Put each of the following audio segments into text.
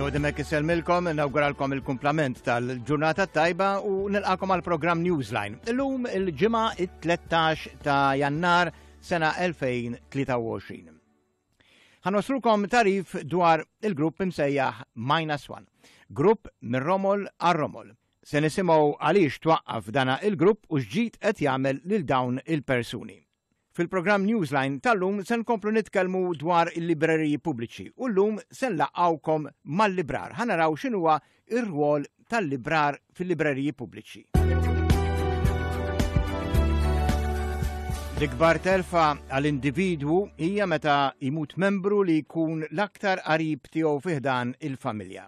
Ġodi Mekisel Milkom, inauguralkom il-kumplament tal-ġurnata tajba u nilqakom għal program Newsline. Illum il-ġimgħa il 13 ta' Jannar sena 2023. Għanoslukom tarif dwar il-grupp imsejjaħ Minus One, grupp minn Romol għal Romol. Se nisimgħu għaliex twaqqaf dana il-grupp u xġid qed jagħmel lil dawn il-persuni. Fil-programm Newsline tal-lum sen komplu nitkelmu dwar il-libreriji pubbliċi u l-lum sen laqawkom mal-librar. Ħanaraw xinuwa ir-rwol tal-librar fil-libreriji pubbliċi. L-ikbar telfa għall-individwu hija meta imut membru li jkun l-aktar qarib tiegħu fiħdan il-familja.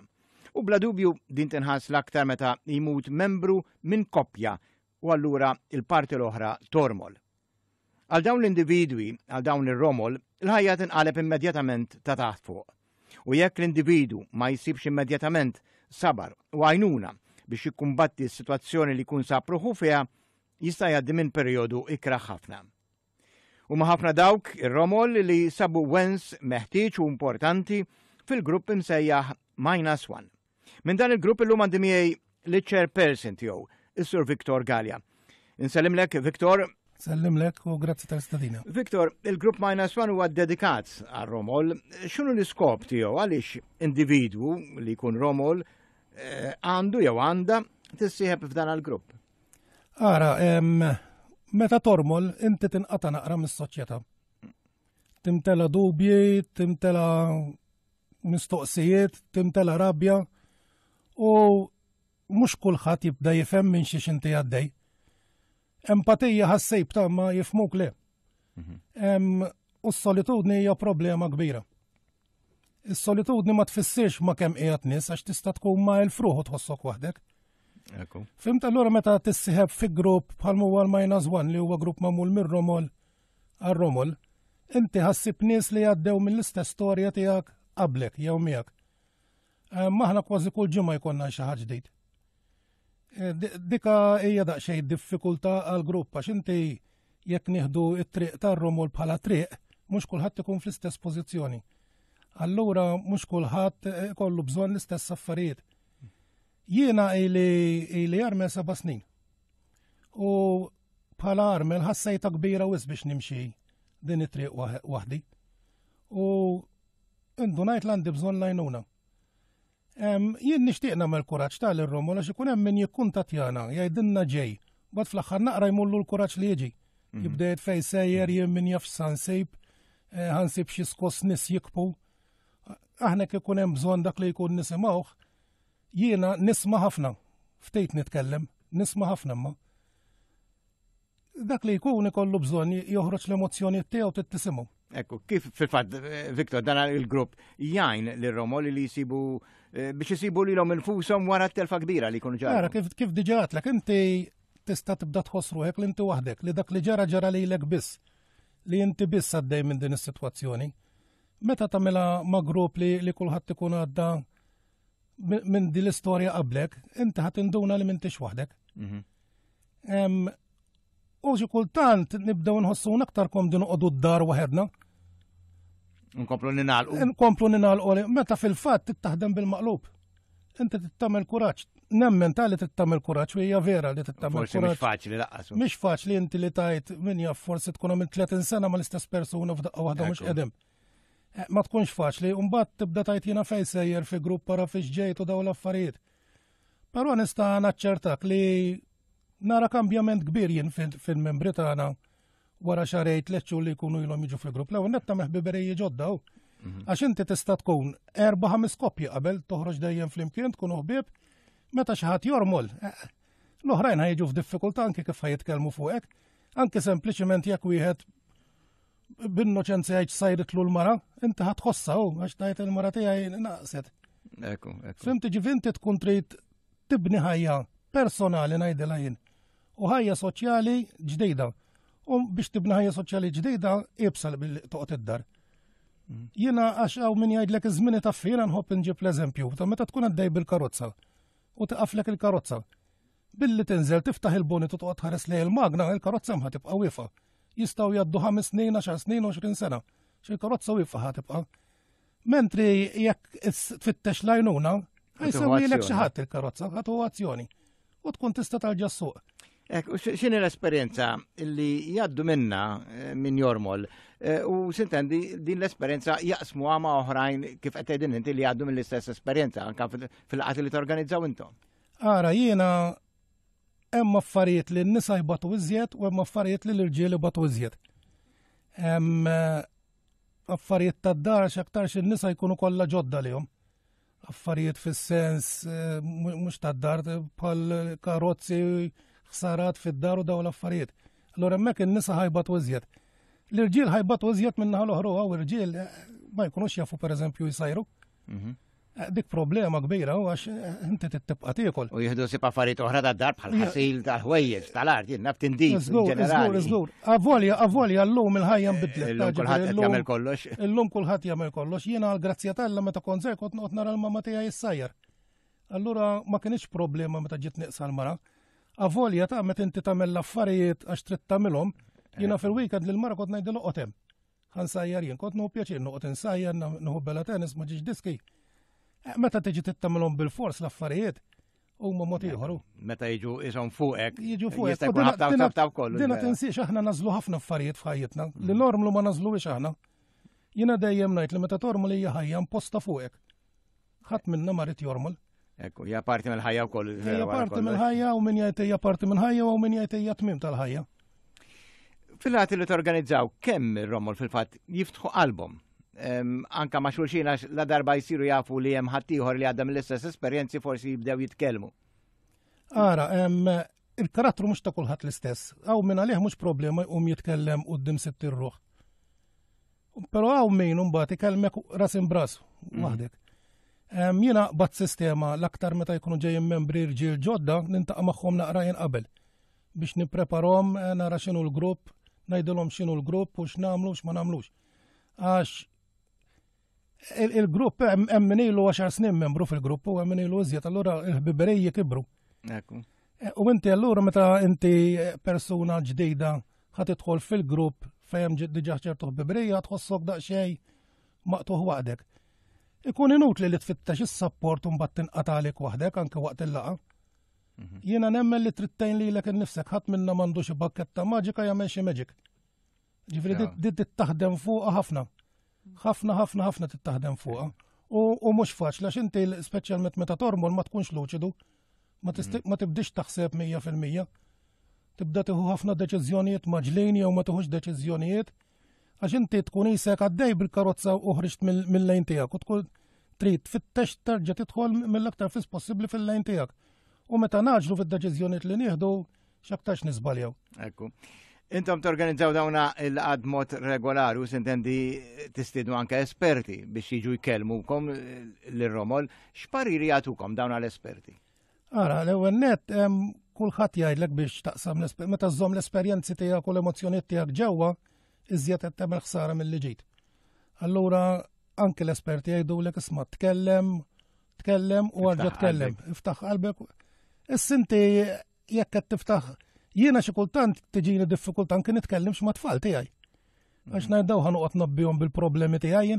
U bla dubju din tinħass l-aktar meta imut membru minn koppja u allura il-parti l-oħra tormol. Għal dawn l-individwi, għal dawn ir-romol, l-ħajja tinqaleb immedjatament ta' taħt fuq. U jekk l-individu ma jsibx immedjatament sabar u għajnuna biex jikkumbatti s-situazzjoni li kun sabru fiha, jista' jgħaddi minn perjodu ikra ħafna. U ma ħafna dawk ir-romol li sabu wens meħtieġ u importanti fil-grupp imsejjaħ minus one. Minn dan il-grupp illum għandi miegħi l-chairperson tiegħu, is-Sur Viktor Galja. Insellimlek, Viktor, Sallim lek u grazzi tal-istadina. Viktor, il-Grupp Minus One huwa dedikat għal Romol. X'unu l-iskop tiegħu għaliex individwu li jkun Romol eh, għandu jew għandha tissieħeb f'dan għal grupp Ara, meta tormol inti tinqata naqra mis-soċjetà. Timtela dubji, timtela mistoqsijiet, timtela rabja u mhux kulħadd jibda jifhem minn xi xinti għaddej empatija ħassejb ta' ma jifmuk le. Mhm. U s-solitudni hija problema kbira. Is-solitudni ma tfissirx ma kemm qiegħed nies għax tista' tkun ma' il u tħossok waħdek. Fimt allura meta tissieħeb fi grupp bħal huwa l-minus one li huwa grupp mamul mir-romol għar-romol, inti ħassib nies li għaddew mill-istess storja tiegħek qablek jew miegħek. Maħna kważi kull ġimgħa jkollna xi ħaġa ġdid. Eh, dika hija daqsxej diffikultà għal gruppa għax inti jekk nieħdu it-triq tar-rumul bħala triq, mhux kulħadd ikun fl-istess pożizzjoni. Allura mhux kulħadd eh, kollu bżonn l-istess affarijiet. Jiena ili armel seba' snin. U bħala armel ħassejta kbira wis biex nimxi din it-triq waħdi. U indunajt l-għandi bżonn lajnuna. Jien nixtieq nagħmel kuraġġ tal ir-rum għal ikun hemm min jikun tatjana jgħidilna ġej. Bad fl-aħħar naqra jmullu l kuraċ li jiġi. Mhm. Jibdejt fej sejjer jien min jaf sansib, eh, ħansib xi skos nis jikpu. Aħna kikun hemm bżonn dak li jkun nisimgħuh, jiena nisma' ħafna. Ftejt nitkellem, nisma' ħafna ma. Dak li jkun ikollu bżonn joħroġ l-emozjoni tiegħu tittisimu. Ekku, kif fil-fatt, eh, Viktor, dan il-grupp jgħin l-Romoli li jisibu Eh, biex jisibu li l-om il-fusom wara t-telfa kbira li kun ġara. Għara, kif diġaħat l inti tista tibda tħossru hekk li inti waħdek, li dak li ġara ġara li l biss, li inti biss għaddej minn din is-sitwazzjoni. Meta tagħmilha ma' grup li, li kulħadd ikun għadda minn din l-istorja qablek, inti ħadd induna li m'intix waħdek. Mhm. U xi kultant nibdew nħossu naktar kom din u d-dar waħedna. Nkomplu ninalqu. Nkomplu ninalqu, meta fil-fat tittaħdem bil-maqlub. Inti tittamel kuraċ. Nemmen ta' li tittamel kuraċ, hija vera li tittamel kuraċ. Mhix faċli laqas. Mhix faċli inti li tajt min jaff forsi tkun minn 30 sena ma l-istess persuna f'daqqa waħda mhux edem. Eh, ma tkunx faċli, u tibda tajt jina fej sejjer fi grupp para fi xġejt u daw l-affarijiet. Però nista' naċċertak li nara kambjament kbir jien fil-membri tagħna wara xarej tletxu li jkunu jilom jiġu fil-grupp l netta meħbiberiji ġodda u. Mhm. Għax inti tista' tkun erba' ħames kopji qabel toħroġ dejjem flimkien tkun ħbieb meta xi ħadd jormol. Eh, eh, l-oħrajn ħajġu f'diffikultà anke kif ħajitkellmu fuqek, anke sempliċement jekk wieħed b'innoċenzi jgħid sajritlu l-mara, inti ħatħossa u għax tajt il-mara tiegħi naqset. Eku, eku. Fimti ġivinti tkun trid tibni ħajja personali ngħidilha jien u ħajja soċjali ġdida u biex tibna ħajja soċjali ġdida ibsal bil toqgħod id-dar. Mm. Jiena għax hawn min jgħidlek iż-żmini ta' fina nħobb inġib l-eżempju ta' meta tkun għaddej bil-karozza u tiqaflek il-karozza. Billi tinżel tiftaħ il-boni u toqgħod ħares lej il-magna, il-karozza ma tibqa' wiefa. Jistgħu jgħaddu ħames snin, għaxar snin, xrin sena. Xi karozza wiefa ħa tibqa'. Mentri jekk tfittex lajnuna, ħajsemmilek xi ħadd il-karozza, ħatu azzjoni. U tkun tista' tal-ġassuq. Ek, xini l-esperienza li jaddu minna eh, minn jormol eh, u sintendi din l-esperienza jaqsmu għama oħrajn kif għettedin inti li jaddu minn l-istess esperienza għanka fil-qat li t-organizzaw intom. Ara, jiena hemm affarijiet li n-nisa jbatu iżjed u hemm affarijiet li l-irġiel jbatu iżjed. Hemm eh, affarijiet tad-dar x'aktarx in-nisa jkunu kolla ġodda li lihom affarijiet fis-sens mhux tad-dar pal karozzi ħsarat fid خسارات في الدار ودوله فريد لو ماك النساء هايبط وزيت الرجال هايبط وزيت من هلو هرو او irġiel ma jkunux jafu pereżempju يصيروا dik problema kbira u għax inti tittibqa tiekol. U jihdu sib affarijiet oħra ta' dar bħal ħasil tal-ħwejjeġ tal-art, jinnaf tindif. Żgur, żgur, żgur. Avolja, avolja llum il-ħajja nbidlet. Illum kulħadd qed jagħmel kollox. Illum kulħadd jagħmel kollox. Jiena għall-grazzja tal-la meta konzer kont noqgħod nara l-mamma tiegħi jissajjar. Allura ma kienx problema meta ġiet neqsa l-mara avolja ta' met inti tagħmel l-affarijiet għax trid tagħmilhom, jina eh. fil-weekend lil mara kont ngħidilhom qotem. Għan sajjar jien, kont nuhu pjaċir noqgħod sajjar, nħu bella tennis ma diski. Eh, meta tiġi tittamilhom bil-fors l-affarijiet, ma mod eh, Meta jiġu isom fuqek. Jiġu fuqek. Dina tinsiex aħna nażlu ħafna affarijiet f'ħajjitna. Li mm. normlu ma nażluwiex aħna. Jiena dejjem ngħid li meta tormul hija ħajja imposta fuqek. Ħadd minna ma rid Ekku, ja parti mill ħajja wkoll. Ja parti mill ħajja u min jgħid hija parti mill ħajja u min jgħid hija tmim tal-ħajja. fil ħat li torganizzaw kemm ir-rommol fil-fatt jiftħu album. Anka ma' xulxin la darba jsiru jafu li hemm ieħor li għadda mill-istess esperjenzi forsi jibdew jitkellmu. Ara, il-karattru mhux ta' kulħadd l-istess. Aw minn għalih mhux problema jqum jitkellem quddiem sitt ruħ Però għaw min mbagħad ikellmek ras imbras mhm. waħdek. Jena bat sistema l-aktar meta jkunu ġejjin membri rġil ġodda nintaqa' magħhom naqra qabel biex nippreparhom eh, nara x'inhu l-grupp, ngħidilhom x'inhu l-grupp u x'namlu x'ma nagħmlux. Għax il-grupp hemm min ilu 10 snin membru fil-grupp u hemm min ilu iżjed, allura il-ħbiberejji kibru. Eh, u inti allura meta inti eh, persuna ġdida ħad tidħol fil-grupp fejn diġà ċertu ħbiberejja tħossok daqsxejn maqtuħ waqdek ikun inutli li tfittex is-sapport un bat tinqatalik waħdek anke waqt il-laqa. Mhm. Jiena nemmen li trittejn li l-ek nifsek ħadd minna mandu xi bakketta maġika jagħmel xi meġik. Ġifri dit tittaħdem fuqa ħafna. ħafna ħafna ħafna taħdem fuqa. U mhux faċli għax inti speċjalment meta tormol ma tkunx luċidu. Ma mhm. tibdix taħseb 100%. Tibda tiħu ħafna deċiżjonijiet maġlin jew ma tieħux deċiżjonijiet għax inti tkun isek għaddej bil-karozza u ħriġt mill-lejn tiegħek u tkun trid fit-tex terġa' tidħol mill-aktar fis possibbli fil-lejn tiegħek. U meta naġlu fid-deċiżjonijiet li nieħdu x'aktarx nisbaljew. Ekku. Intom torganizzaw dawna il-qad mod regolari u sintendi tistidu anke esperti biex jiġu jkellmukom eh, l-romol, x'pariri jagħtukom dawna l-esperti? Ara, l-ewwel net kulħadd jgħidlek biex taqsam meta żżomm l-esperjenzi tiegħek u l-emozzjonijiet tiegħek ġewwa, iżjed qed tagħmel ħsara mill-li Allura anke l-esperti jgħidu lek isma' tkellem, tkellem u għarġa tkellem, iftaħ qalbek. Is-sinti jekk qed tiftaħ jiena xi kultant tiġini diffikultà anke nitkellimx ma' tfal tiegħi. Għax mm-hmm. ngħidew ħanuqgħod nobbihom bil-problemi tiegħi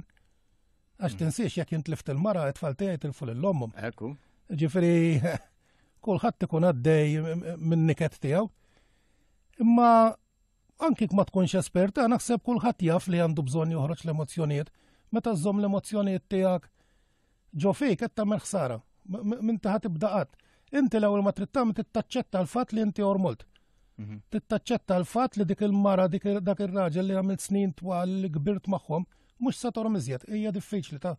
għax mm-hmm. tinsiex jekk jintlift il-mara, tfal tiegħi tilfu lill-ommhom. Ekku. Ġifieri kulħadd ikun għaddej minn niket tiegħu. Imma anki ma tkunx esperta, naħseb kulħadd jaf li għandu bżonn joħroġ l-emozzjonijiet. Meta żżomm l-emozzjonijiet tiegħek ġo fejk qed tagħmel ħsara. Min taħat ibdaqat. Inti l-ewwel ma trid tagħmel tittaċċetta l-fatt li inti ormult. Mhm. Tittaċċetta l-fatt li dik il-mara dik dak ir-raġel li għamilt snin twal li kbirt magħhom mhux se iżjed, hija diffiċli ta'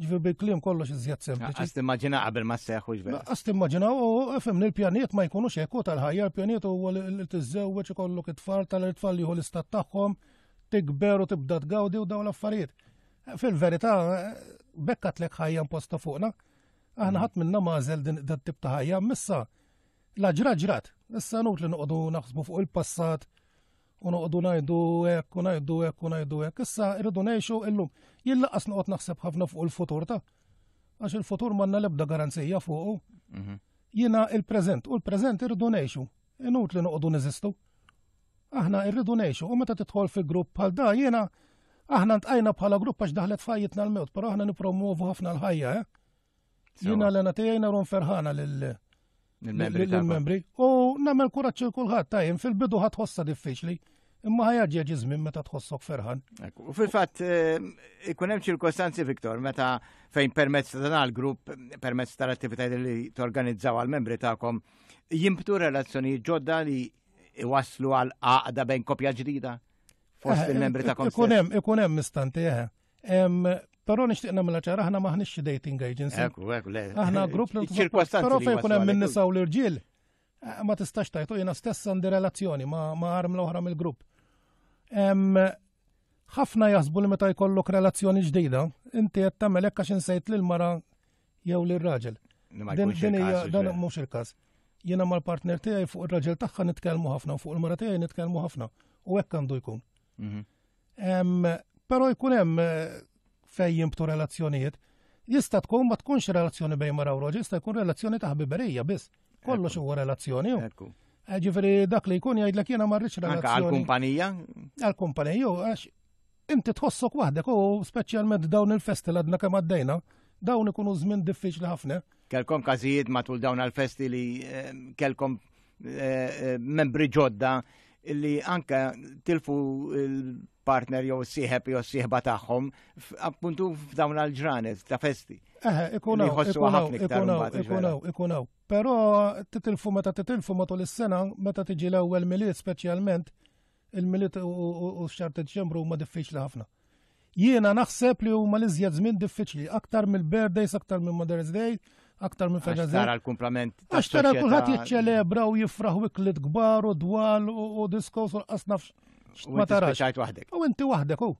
ġvir bil-klim kollox iżjed sempliċi. Għast immaġina għabel ma seħ u Għast immaġina u fimni l-pjaniet ma jkunu ekku tal-ħajja, l-pjaniet u l-tizzewweċ kollok it-tfal tal-tfal liħu l-istat tagħhom tikber u tibda tgawdi u daw l-affarijiet. fil verita bekkat lek ħajja posta fuqna, għahna mm. ħat minna mażel din dat tip ta' ħajja, missa la ġrat issa nut li noqogħdu naħsbu fuq il-passat, unoqdu najdu hekk u najdu hekk u najdu hekk. Issa irridu ngħixu illum. Jien laqas noqgħod naħseb ħafna fuq il-futur ta' għax il-futur manna lebda garanzija fuqu. Mhm. Jiena il prezent u l-preżent irridu ngħixu. Inut li noqogħdu nizistu. Aħna irridu ngħixu u meta titħol fi grupp bħal da jina aħna ntajna bħala grupp għax daħlet fajitna l-mewt, pero aħna nipromuvu ħafna l-ħajja. Eh? Jiena l-għana tijajna rum ferħana l-membri. U namel kuraċ il kulħadd tajjem fil-bidu ħatħossa diffiċli. Imma ħajja ġieġi żmien meta tħossok ferħan. U fil-fatt eh, ikun hemm ċirkostanzi Viktor meta fejn permezz ta' dan għall-grupp, permezz tal-attivitajiet li torganizzaw għall-membri tagħkom jimbtu relazzjonijiet ġodda li waslu għal għaqda bejn kopja ġdida fost eh, eh, il-membri ta' konsil. Ikunem, hemm mistanti, eħe. Pero nixtieq nagħmel ċara, aħna m'aħniex dating agency. Aħna grupp l-ċirkwastanza. Pero fejkunem minn nisa u l irġiel Eh, ma tistax tajtu jena stess għandi relazzjoni ma, ma arm l-oħra mill-grupp. ħafna jasbu li meta jkollok relazzjoni ġdida, inti qed tagħmel hekk għax li lil mara jew lil raġel. Din hija dan mhux il-każ. Jiena mal-partner tiegħi fuq il raġel tagħha nitkellmu ħafna u fuq il-mara tiegħi nitkellmu ħafna u hekk għandu jkun. Mhm. Però jkun hemm eh, fejn relazzjonijiet. Jista' tkun ma tkunx relazzjoni bejn mara u raġel, jista' jkun relazzjoni ta' ħbiberija biss kollu huwa relazzjoni. Eh, Ġifri dak li jkun jgħidlek jiena marriċ relazzjoni. Anka għal-kumpanija? Għal-kumpanija, għax inti tħossok wahdek u speċjalment dawn il-festi l-għadna kemm għaddejna, dawn ikunu żmien diffiċli ħafna. Kelkom każijiet matul dawn għal-festi li eh, kelkom eh, membri ġodda li anka tilfu partner jew sieħeb jew sieħba tagħhom appuntu f'dawn għal-ġranet ta' festi. Ikunaw, ikunaw, ikunaw, ikunaw, Pero titilfu meta titilfu matul is-sena meta tiġi l-ewwel miliet speċjalment il-miliet u x-xar ċembru huma diffiċli ħafna. Jiena naħseb li huma l-iżjed żmien diffiċli aktar mill-birthdays, aktar minn Mother's Day, aktar minn fejn Tara l-kumplament. Għax tara kulħadd jiċċelebra u jifraħ wiklit kbar u dwal u diskos u qasnaf ma tarax. U inti waħdek u.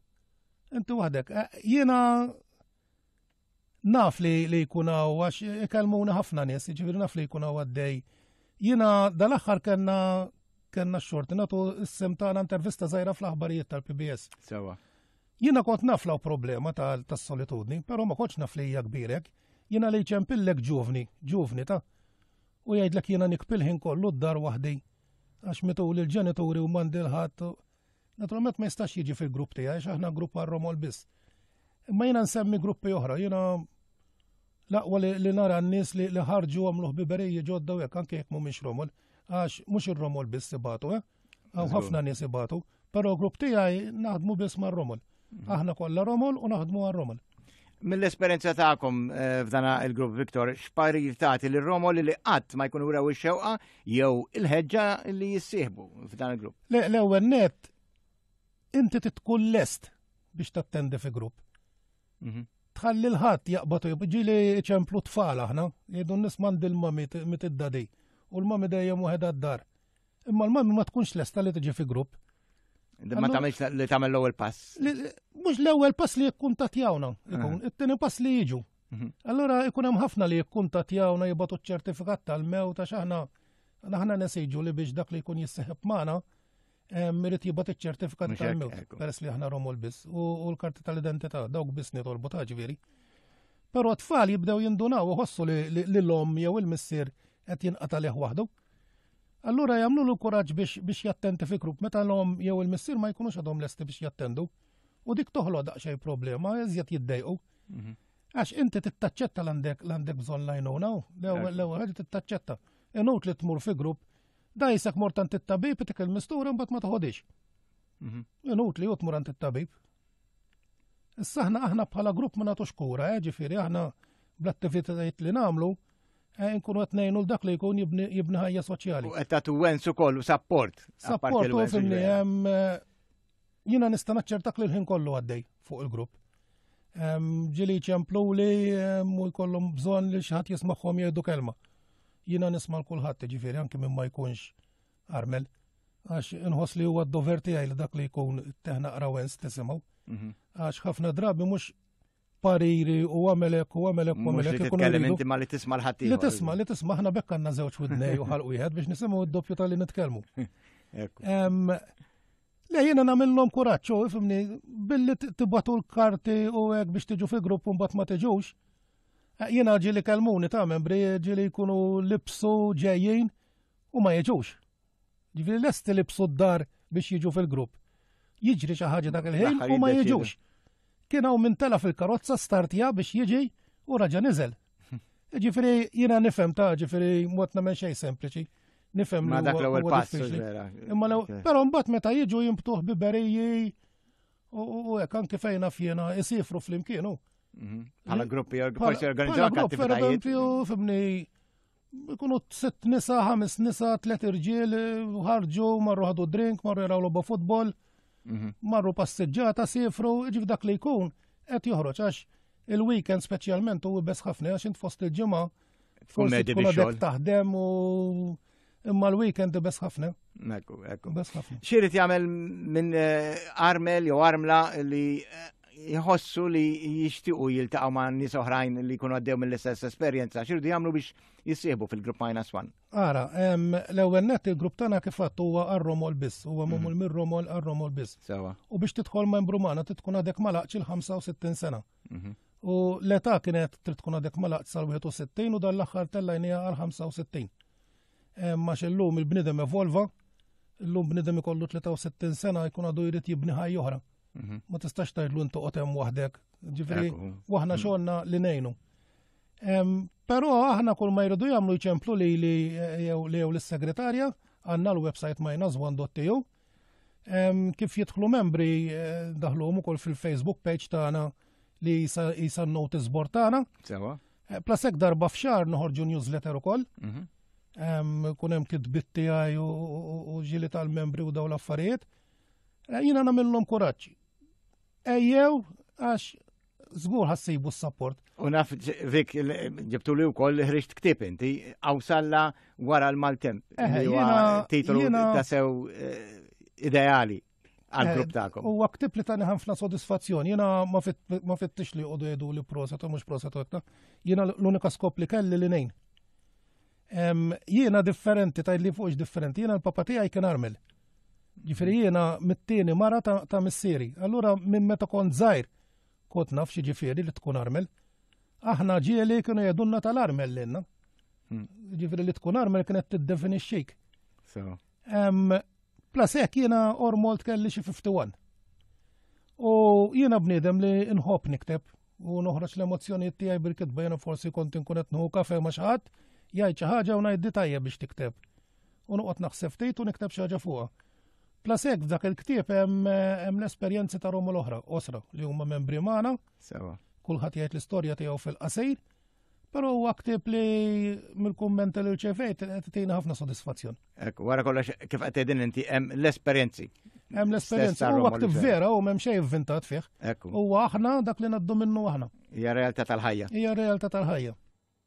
Inti waħdek. Eh, jiena naf li li jkunaw għax ikalmuna ħafna nies, ġifieri naf li jkunaw għaddej. Jiena dal-aħħar kellna kellna x-xort, nagħtu s-sem tagħna intervista zaħira fl-aħbarijiet tal-PBS. Sewa. Jiena kont naf law problema tas-solitudni, però ma kontx naf li hija kbirek. Jiena li ċempillek ġuvni, ġuvni ta' u jgħidlek jiena nikpilħin kollu d-dar wahdi, Għax li l ġenituri u mandilħat. Naturalment ma jistax jiġi fil-grupp tija, għax aħna grupp għal-romol biss. Ma jiena nsemmi gruppi oħra, jina laqwa li nara n-nis li ħarġu għamluħ biberija ġodda u jek anke jek mumiex romol, għax mux il-romol bis sibatu, eh? għaw ħafna nis sibatu, pero grupp tijaj naħdmu bis ma' romol. Mhm. Aħna kolla romol u naħdmu għal romol. Mill-esperienza ta'kom eh, f'dana il-grupp Viktor, x'parir tagħti li romol li qatt ma jkun ura ix-xewqa jew il-ħeġġa li jissieħbu f'dan il-grupp. L-ewwel net inti titkun lest biex tattendi fi grupp. Mhm tħalli l ħat jaqbatu ġili ċemplu tfal aħna, jgħidu nisman dil mami mit id-dadi u l-mami dejjem waħedha d-dar. Imma l-mami ma tkunx lesta li tiġi fi grupp. Ma tamiex li tagħmel l-ewwel pass. Mhux l-ewwel pass li jkun tatjawna, ikun ah. it-tieni pass li jiġu. Mhm. Allora ikun hemm ħafna li jkun tatjawna jibgħatu ċ-ċertifikat tal-mew ta' x'aħna aħna nesiġu li biex dak li jkun jisseħeb magħna mirit jibat iċ-ċertifikat tal-mewt, peress li aħna romol bis u l-karti tal-identità, dawk bis nitolbu ta' ġviri. Pero tfal jibdew jindunaw u ħossu li l-om jew il-missier qed jinqata liħ wahdu. Allura jagħmlu l kuraġġ biex jattenti fi grupp meta l-om jew il-missier ma jkunux għadhom lesti biex jattendu. U dik toħloq daqsxejn problema, eżjed jiddejqu. Mhm. Għax inti tittaċċetta l-għandek l-għandek bżonn lajnuna, l-ewwel ħaġa tittaċċetta. Inut li tmur fi grupp Da jisak mort mortant it-tabib, itik il-mistura, mbat ma taħodix. Mhm. Inut li jut morant it-tabib. Issaħna aħna bħala grupp ma natux kura, eh, ġifiri aħna bl-attivitajiet li namlu, eh, nkunu għet nejnu l-dak li jkun jibni ħajja soċjali. U għetta għettatu għensu kollu, support. Support, u fimni, eh, jina nista naċċertak li l-ħin kollu għaddej fuq il-grupp. Ġili ċemplu li mu jkollum bżon li xħat jismaħħom jgħidu kelma jina nisma l-kulħadd, ġifieri anke minn ma jkunx armel, għax inħoss li huwa d-dover tiegħi li dak li jkun teħna qrawens tisimgħu. Mhm. Għax ħafna drabi mhux pariri u għamelek u għamelek u għamelek. Titkellem inti ma li tisma l-ħattijħor. Li tisma, li tisma, ħna bekk għanna zewċ widnej u ħalqu jħed biex nisimu id-doppju tal-li nitkellmu. Le jena namillom kuraċċu, ifimni, billi tibbatu l-karti u għek biex tiġu fi grupp un bat ma tiġux, Ah, jena ġili kalmuni ta' membri ġili jkunu libsu ġejjin u ma jieġux. l lest libsu d-dar biex jiġu fil-grupp. Jiġri xaħġa dak il-ħin u ma jieġux. Kien hawn minn tela fil-karozza startija biex jieġi u raġa nizel. Ġifiri jena nifhem ta' ġifiri mod namen xej sempliċi. Nifhem ma dak l-ewwel pass vera. mbat però mbagħad meta jiġu jimbtuħ biberiji u hekk anke fejna fjena isifru fl-imkienu. Għala mhm. gruppi forsi organizzaw attivitajiet. fibni ikunu sitt nisa, ħames nisa, tlet irġiel, ħarġu, marru ħadu drink, marru jaraw loba futbol, mhm. marru passeġġata, sifru, ġif dak li jkun, qed joħroċ, għax il-weekend specialment u bes ħafna għax int fost il-ġimgħa. Forsi tkun taħdem u imma l-weekend bes ħafna. Ekku, ekku. Bes ħafna. Xirit jgħamil minn eh, armel jew armla li eh, jħossu li jishtiqu jiltaqgħu ma' nies oħrajn li jkunu għaddew mill-istess esperjenza, xirdu jagħmlu biex jissieħbu fil-grupp minus one. Ara, l-ewwel net il-grupp tagħna kif qatt huwa għar-romol biss, huwa mumul mm-hmm. mir-romol għar-romol biss. Sewa. U biex titħol ma' magħna titkun għadek malaqx il-65 sena. Mm-hmm. U l-età kienet trid tkun għadek malaqx sal-61 u dan l-aħħar tellajnija għal-65. Ma xellum il-bnidem evolva, l-lum bnidem ikollu 63 sena jkun għadu jrid jibni ħaj oħra Mhm. ma tistax tajdlu intu qotem wahdek, ġifiri, waħna mm. xonna li nejnu. Pero aħna kull ma jridu jamlu ċemplu li li jew l-segretarja, għanna l-website majnazwan.tiju, e kif jitħlu membri eh, daħlu ukoll fil-Facebook page tagħna li jisa notice board tagħna. Eh, Plasek darba fxar noħorġu newsletter ukoll. Mhm. Kun hemm kitbit tiegħi u ġili tal-membri u daw l-affarijiet. Eh, jina namillhom kuraġġi ejjew għax zgur ħassibu s-support. Unaf, Vik, ġibtu li u koll ħriċt ktib inti, għawsalla wara l-Maltem. Eh, titlu ta' sew eh, ideali għal-grupp eh, ta'kom. U għaktib li tani ħanfna soddisfazzjoni, jena ma fittix li għodu jedu li proset u mux proset għetta, jena l-unika skop li kelli li nejn. Jena differenti, li fuqx differenti, jena l-papa tijaj kien armel. Ġifiri jena mit-tieni mara ta' missieri. Allura minn meta kont zaħir kot naf xi ġifieri li tkun armel. Aħna ġieli kienu jedunna tal-armel l-inna. Hmm. Ġifiri li tkun armel kienet tiddefinixxik. Plus plasek jiena ormol kelli xi 51. U jiena bniedem li nħob nikteb u noħroġ l emozjoni t-tijaj birkit bajna forsi kont inkun nħu kafe ma' xi ħadd jgħid xi ħaġa u ngħid tajjeb biex tikteb. U noqgħod naħseb tejtu u nikteb xaġa fuqa. Plasek, dak il ktib hemm l-esperjenzi ta' Romu l-oħra, osra li huma membri magħna. Sewa. Kulħadd jgħid l-istorja tiegħu fil-qasir, però huwa ktieb li mill kumment li ċefejt qed tgħinha ħafna sodisfazzjon. Ek, wara kollox kif qed tgħidin inti hemm l-esperjenzi. Hemm l-esperjenza huwa ktieb vera u m'hemm xejn vvintat fih. Huwa aħna dak li ngħaddu minnu aħna. Hija realtà tal-ħajja. Hija realtà tal-ħajja.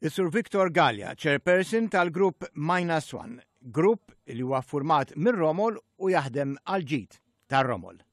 Is-Sur Victor Gallia, chairperson tal-grupp Minus One grupp li huwa format minn Romol u jaħdem għal ġid tar-Romol.